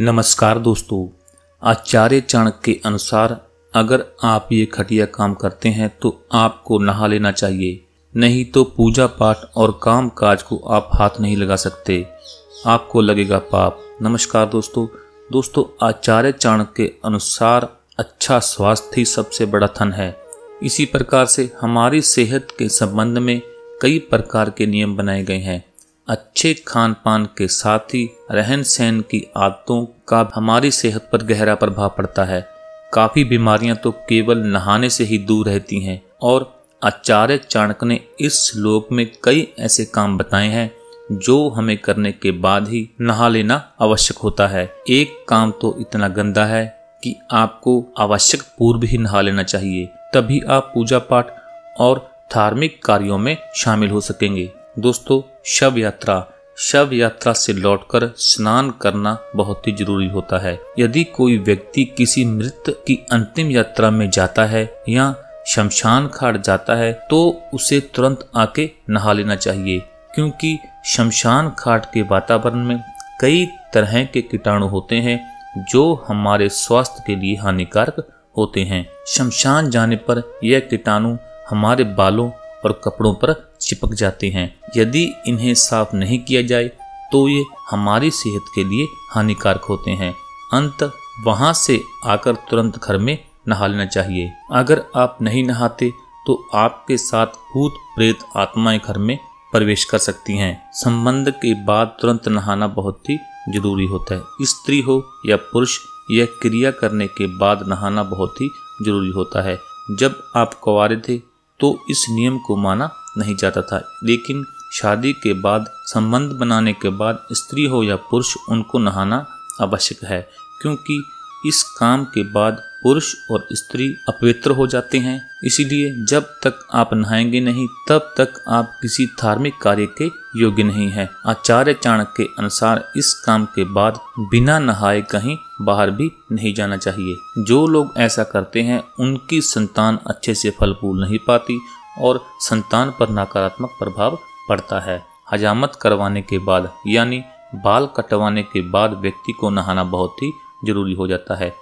नमस्कार दोस्तों आचार्य चाणक्य के अनुसार अगर आप ये खटिया काम करते हैं तो आपको नहा लेना चाहिए नहीं तो पूजा पाठ और काम काज को आप हाथ नहीं लगा सकते आपको लगेगा पाप नमस्कार दोस्तों दोस्तों आचार्य चाणक्य के अनुसार अच्छा स्वास्थ्य ही सबसे बड़ा धन है इसी प्रकार से हमारी सेहत के संबंध में कई प्रकार के नियम बनाए गए हैं अच्छे खान पान के साथ ही रहन सहन की आदतों का हमारी सेहत पर गहरा प्रभाव पड़ता है काफ़ी बीमारियां तो केवल नहाने से ही दूर रहती हैं और आचार्य चाणक्य ने इस श्लोक में कई ऐसे काम बताए हैं जो हमें करने के बाद ही नहा लेना आवश्यक होता है एक काम तो इतना गंदा है कि आपको आवश्यक पूर्व ही नहा लेना चाहिए तभी आप पूजा पाठ और धार्मिक कार्यों में शामिल हो सकेंगे दोस्तों शव यात्रा शव यात्रा से लौटकर स्नान करना बहुत ही जरूरी होता है यदि कोई व्यक्ति किसी मृत की अंतिम यात्रा में जाता है या शमशान घाट जाता है तो उसे तुरंत आके नहा लेना चाहिए क्योंकि शमशान घाट के वातावरण में कई तरह के कीटाणु होते हैं जो हमारे स्वास्थ्य के लिए हानिकारक होते हैं शमशान जाने पर यह कीटाणु हमारे बालों और कपड़ों पर चिपक जाते हैं यदि इन्हें साफ नहीं किया जाए तो ये हमारी सेहत के लिए हानिकारक होते हैं अंत वहाँ से आकर तुरंत घर में नहा लेना चाहिए अगर आप नहीं नहाते तो आपके साथ भूत प्रेत आत्माएं घर में प्रवेश कर सकती हैं संबंध के बाद तुरंत नहाना बहुत ही जरूरी होता है स्त्री हो या पुरुष यह क्रिया करने के बाद नहाना बहुत ही जरूरी होता है जब आप कुंवारे थे तो इस नियम को माना नहीं जाता था लेकिन शादी के बाद संबंध बनाने के बाद स्त्री हो या पुरुष उनको नहाना आवश्यक है क्योंकि इस काम के बाद पुरुष और स्त्री अपवित्र हो जाते हैं इसीलिए जब तक आप नहाएंगे नहीं तब तक आप किसी धार्मिक कार्य के योग्य नहीं है आचार्य चाणक्य के अनुसार इस काम के बाद बिना नहाए कहीं बाहर भी नहीं जाना चाहिए जो लोग ऐसा करते हैं उनकी संतान अच्छे से फल फूल नहीं पाती और संतान पर नकारात्मक प्रभाव पड़ता है हजामत करवाने के बाद यानी बाल कटवाने के बाद व्यक्ति को नहाना बहुत ही जरूरी हो जाता है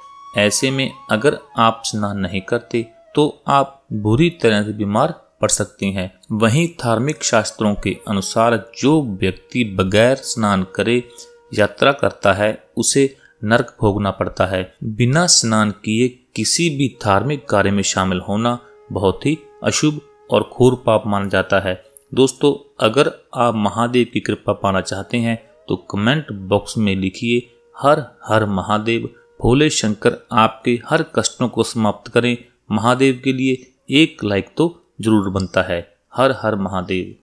ऐसे में अगर आप स्नान नहीं करते तो आप बुरी तरह से बीमार पड़ सकते हैं वहीं धार्मिक शास्त्रों के अनुसार जो व्यक्ति बगैर स्नान करे यात्रा करता है उसे नरक भोगना पड़ता है बिना स्नान किए किसी भी धार्मिक कार्य में शामिल होना बहुत ही अशुभ और खूर पाप माना जाता है दोस्तों अगर आप महादेव की कृपा पाना चाहते हैं तो कमेंट बॉक्स में लिखिए हर हर महादेव भोले शंकर आपके हर कष्टों को समाप्त करें महादेव के लिए एक लाइक तो जरूर बनता है हर हर महादेव